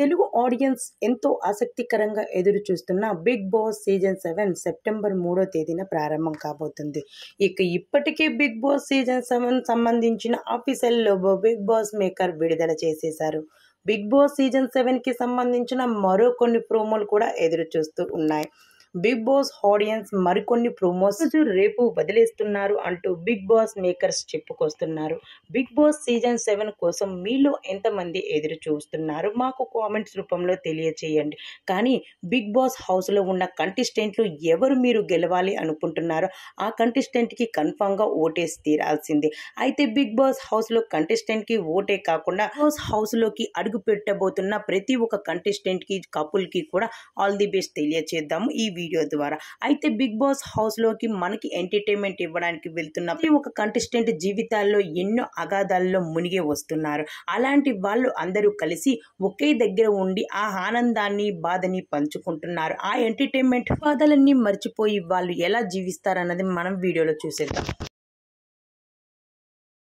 Telugu audience ఎంతో ఆసక్తికరంగా ఎదురు చూస్తున్న Bigg Boss season seven September మూడో తేదీన ప్రారంభం కాబోతుంది ఇక ఇప్పటికే బిగ్ బాస్ సీజన్ సెవెన్ సంబంధించిన ఆఫీషియల్ లోబో బిగ్ బాస్ మేకర్ విడుదల చేసేశారు బిగ్ బాస్ సీజన్ సెవెన్కి సంబంధించిన మరో కొన్ని ప్రోమోలు కూడా ఎదురు చూస్తూ ఉన్నాయి బిగ్ బాస్ ఆడియన్స్ మరికొన్ని ప్రోమోస్ రేపు వదిలేస్తున్నారు అంటూ బిగ్ బాస్ మేకర్స్ చెప్పుకొస్తున్నారు బిగ్ బాస్ సీజన్ సెవెన్ కోసం మీలో ఎంతమంది ఎదురు చూస్తున్నారు మాకు కామెంట్స్ రూపంలో తెలియచేయండి కానీ బిగ్ బాస్ హౌస్లో ఉన్న కంటెస్టెంట్లు ఎవరు మీరు గెలవాలి అనుకుంటున్నారో ఆ కంటెస్టెంట్కి కన్ఫామ్గా ఓటేసి తీరాల్సిందే అయితే బిగ్ బాస్ హౌస్లో కంటెస్టెంట్కి ఓటే కాకుండా బాస్ హౌస్లోకి అడుగు పెట్టబోతున్న ప్రతి ఒక్క కంటెస్టెంట్కి కపుల్కి కూడా ఆల్ ది బెస్ట్ తెలియచేద్దాము ఈ వీడియో వీడియో ద్వారా అయితే బిగ్ బాస్ హౌస్లోకి మనకి ఎంటర్టైన్మెంట్ ఇవ్వడానికి వెళ్తున్న ఒక కంటెస్టెంట్ జీవితాల్లో ఎన్నో అగాధాల్లో మునిగి వస్తున్నారు అలాంటి వాళ్ళు అందరూ కలిసి ఒకే దగ్గర ఉండి ఆ ఆనందాన్ని బాధని పంచుకుంటున్నారు ఆ ఎంటర్టైన్మెంట్ బాధలన్నీ మర్చిపోయి వాళ్ళు ఎలా జీవిస్తారన్నది మనం వీడియోలో చూసేద్దాం